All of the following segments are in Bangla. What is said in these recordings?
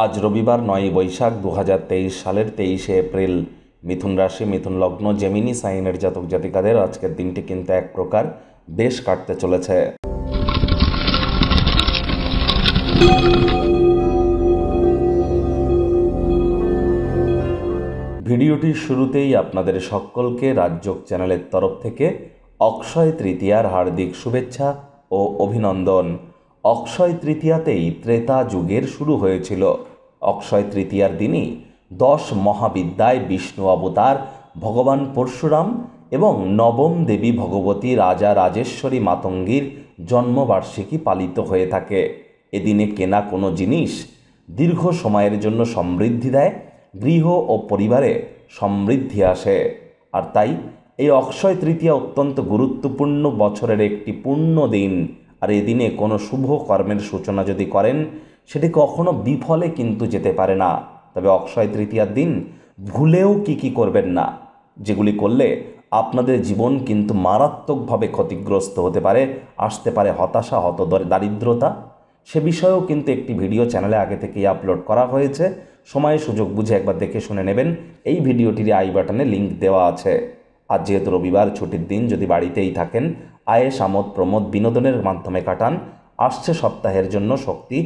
আজ রবিবার নয় বৈশাখ দু সালের তেইশে এপ্রিল মিথুন রাশি মিথুন লগ্ন জেমিনি সাইনের জাতক জাতিকাদের আজকের দিনটি কিন্তু এক প্রকার বেশ কাটতে চলেছে ভিডিওটির শুরুতেই আপনাদের সকলকে রাজযোগ চ্যানেলের তরফ থেকে অক্ষয় তৃতীয়ার হার্দিক শুভেচ্ছা ও অভিনন্দন অক্ষয় তৃতীয়াতেই ত্রেতা যুগের শুরু হয়েছিল অক্ষয় তৃতীয়ার দিনই দশ মহাবিদ্যায় বিষ্ণু অবতার ভগবান পরশুরাম এবং নবম দেবী ভগবতী রাজা রাজেশ্বরী মাতঙ্গীর জন্মবার্ষিকী পালিত হয়ে থাকে এদিনে কেনা কোনো জিনিস দীর্ঘ সময়ের জন্য সমৃদ্ধি দেয় গৃহ ও পরিবারে সমৃদ্ধি আসে আর তাই এই অক্ষয় তৃতীয়া অত্যন্ত গুরুত্বপূর্ণ বছরের একটি পূর্ণ দিন আর এদিনে কোনো শুভ কর্মের সূচনা যদি করেন সেটি কখনো বিফলে কিন্তু যেতে পারে না তবে অক্ষয় তৃতীয়ার দিন ভুলেও কি কি করবেন না যেগুলি করলে আপনাদের জীবন কিন্তু মারাত্মকভাবে ক্ষতিগ্রস্ত হতে পারে আসতে পারে হতাশা হত দারিদ্রতা সে বিষয়েও কিন্তু একটি ভিডিও চ্যানেলে আগে থেকেই আপলোড করা হয়েছে সময় সুযোগ বুঝে একবার দেখে শুনে নেবেন এই ভিডিওটির আই বাটনে লিঙ্ক দেওয়া আছে আর যেহেতু রবিবার ছুটির দিন যদি বাড়িতেই থাকেন আয়েস আমোদ প্রমোদ বিনোদনের মাধ্যমে কাটান আসছে সপ্তাহের জন্য শক্তি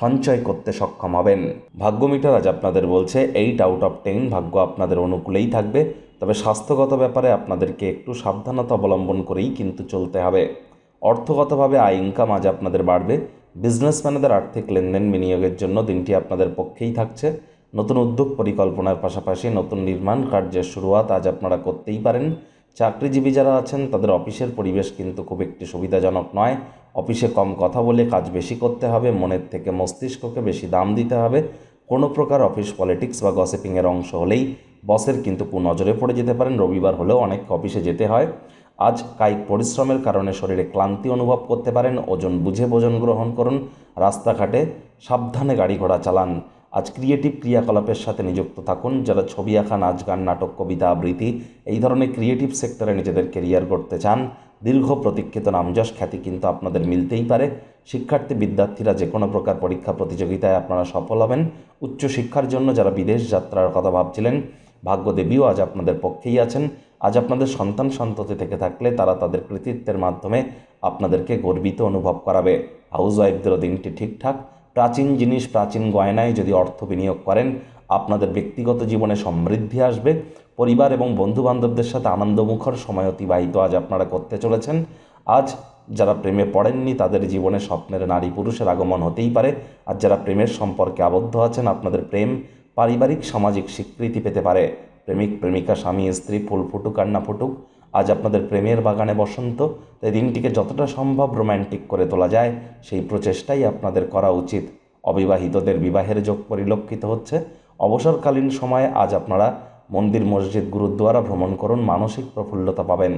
সঞ্চয় করতে সক্ষম হবেন ভাগ্য মিটার আজ আপনাদের বলছে এইট আউট অফ টেন ভাগ্য আপনাদের অনুকূলেই থাকবে তবে স্বাস্থ্যগত ব্যাপারে আপনাদেরকে একটু সাবধানতা অবলম্বন করেই কিন্তু চলতে হবে অর্থগতভাবে আয় ইনকাম আজ আপনাদের বাড়বে বিজনেসম্যানেদের আর্থিক লেনদেন বিনিয়োগের জন্য দিনটি আপনাদের পক্ষেই থাকছে নতুন উদ্যোগ পরিকল্পনার পাশাপাশি নতুন নির্মাণ কার্যের শুরুয়াত আজ আপনারা করতেই পারেন চাকরিজীবী যারা আছেন তাদের অফিসের পরিবেশ কিন্তু খুব একটি সুবিধাজনক নয় অফিসে কম কথা বলে কাজ বেশি করতে হবে মনের থেকে মস্তিষ্ককে বেশি দাম দিতে হবে কোনো প্রকার অফিস পলিটিক্স বা গসিপিংয়ের অংশ হলেই বসের কিন্তু কুনজরে পড়ে যেতে পারেন রবিবার হলেও অনেক অফিসে যেতে হয় আজ কায়িক পরিশ্রমের কারণে শরীরে ক্লান্তি অনুভব করতে পারেন ওজন বুঝে ভোজন গ্রহণ করুন রাস্তাঘাটে সাবধানে গাড়ি ঘোড়া চালান আজ ক্রিয়েটিভ ক্রিয়াকলাপের সাথে নিযুক্ত থাকুন যারা ছবি আঁকা নাচ গান নাটক কবিতা আবৃত্তি এই ধরনের ক্রিয়েটিভ সেক্টরে নিজেদের কেরিয়ার করতে চান দীর্ঘ প্রতীক্ষিত নামযশ খ্যাতি কিন্তু আপনাদের মিলতেই পারে শিক্ষার্থী বিদ্যার্থীরা যে কোনো প্রকার পরীক্ষা প্রতিযোগিতায় আপনারা সফল হবেন উচ্চশিক্ষার জন্য যারা বিদেশ যাত্রার কথা ভাবছিলেন ভাগ্যদেবীও আজ আপনাদের পক্ষেই আছেন আজ আপনাদের সন্তান সন্ততি থেকে থাকলে তারা তাদের কৃতিত্বের মাধ্যমে আপনাদেরকে গর্বিত অনুভব করাবে হাউস ওয়াইফদেরও দিনটি ঠিকঠাক প্রাচীন জিনিস প্রাচীন গয়নায় যদি অর্থ বিনিয়োগ করেন আপনাদের ব্যক্তিগত জীবনে সমৃদ্ধি আসবে পরিবার এবং বন্ধুবান্ধবদের সাথে আনন্দমুখর সময় অতিবাহিত আজ আপনারা করতে চলেছেন আজ যারা প্রেমে পড়েননি তাদের জীবনে স্বপ্নের নারী পুরুষের আগমন হতেই পারে আর যারা প্রেমের সম্পর্কে আবদ্ধ আছেন আপনাদের প্রেম পারিবারিক সামাজিক স্বীকৃতি পেতে পারে প্রেমিক প্রেমিকা স্বামী স্ত্রী ফুল ফুটুক আর না ফুটুক আজ আপনাদের প্রেমের বাগানে বসন্ত তাই দিনটিকে যতটা সম্ভব রোম্যান্টিক করে তোলা যায় সেই প্রচেষ্টাই আপনাদের করা উচিত অবিবাহিতদের বিবাহের যোগ পরিলক্ষিত হচ্ছে অবসরকালীন সময়ে আজ আপনারা মন্দির মসজিদ গুরুদ্বারা ভ্রমণ করুন মানসিক প্রফুল্লতা পাবেন